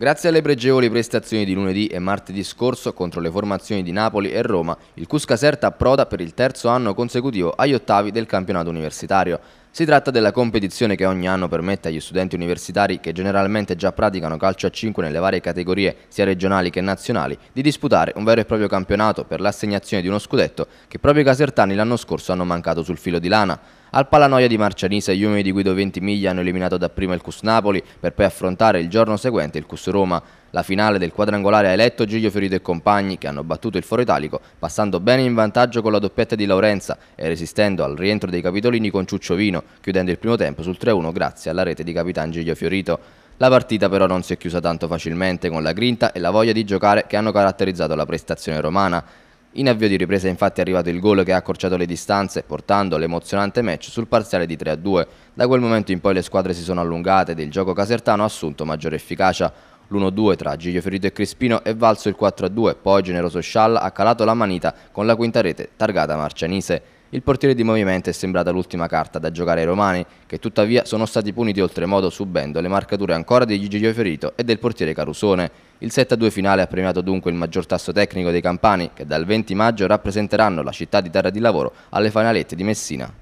Grazie alle pregevoli prestazioni di lunedì e martedì scorso contro le formazioni di Napoli e Roma, il Cuscaserta approda per il terzo anno consecutivo agli ottavi del campionato universitario. Si tratta della competizione che ogni anno permette agli studenti universitari che generalmente già praticano calcio a 5 nelle varie categorie, sia regionali che nazionali, di disputare un vero e proprio campionato per l'assegnazione di uno scudetto che proprio i casertani l'anno scorso hanno mancato sul filo di lana. Al Palanoia di Marcianisa gli uomini di Guido Ventimiglia hanno eliminato dapprima il Cus Napoli per poi affrontare il giorno seguente il Cus Roma. La finale del quadrangolare ha eletto Giglio Fiorito e compagni che hanno battuto il Foro Italico passando bene in vantaggio con la doppietta di Laurenza e resistendo al rientro dei capitolini con Ciucciovino, chiudendo il primo tempo sul 3-1 grazie alla rete di Capitan Giglio Fiorito. La partita però non si è chiusa tanto facilmente con la grinta e la voglia di giocare che hanno caratterizzato la prestazione romana. In avvio di ripresa infatti è arrivato il gol che ha accorciato le distanze, portando l'emozionante match sul parziale di 3-2. Da quel momento in poi le squadre si sono allungate ed il gioco casertano ha assunto maggiore efficacia l'1-2 tra Giglio Ferrito e Crispino è valso il 4-2, poi generoso Scialla ha calato la manita con la quinta rete targata Marcianise. Il portiere di movimento è sembrata l'ultima carta da giocare ai romani, che tuttavia sono stati puniti oltremodo subendo le marcature ancora di Giglio Ferito e del portiere Carusone. Il 7-2 finale ha premiato dunque il maggior tasso tecnico dei campani, che dal 20 maggio rappresenteranno la città di terra di lavoro alle finalette di Messina.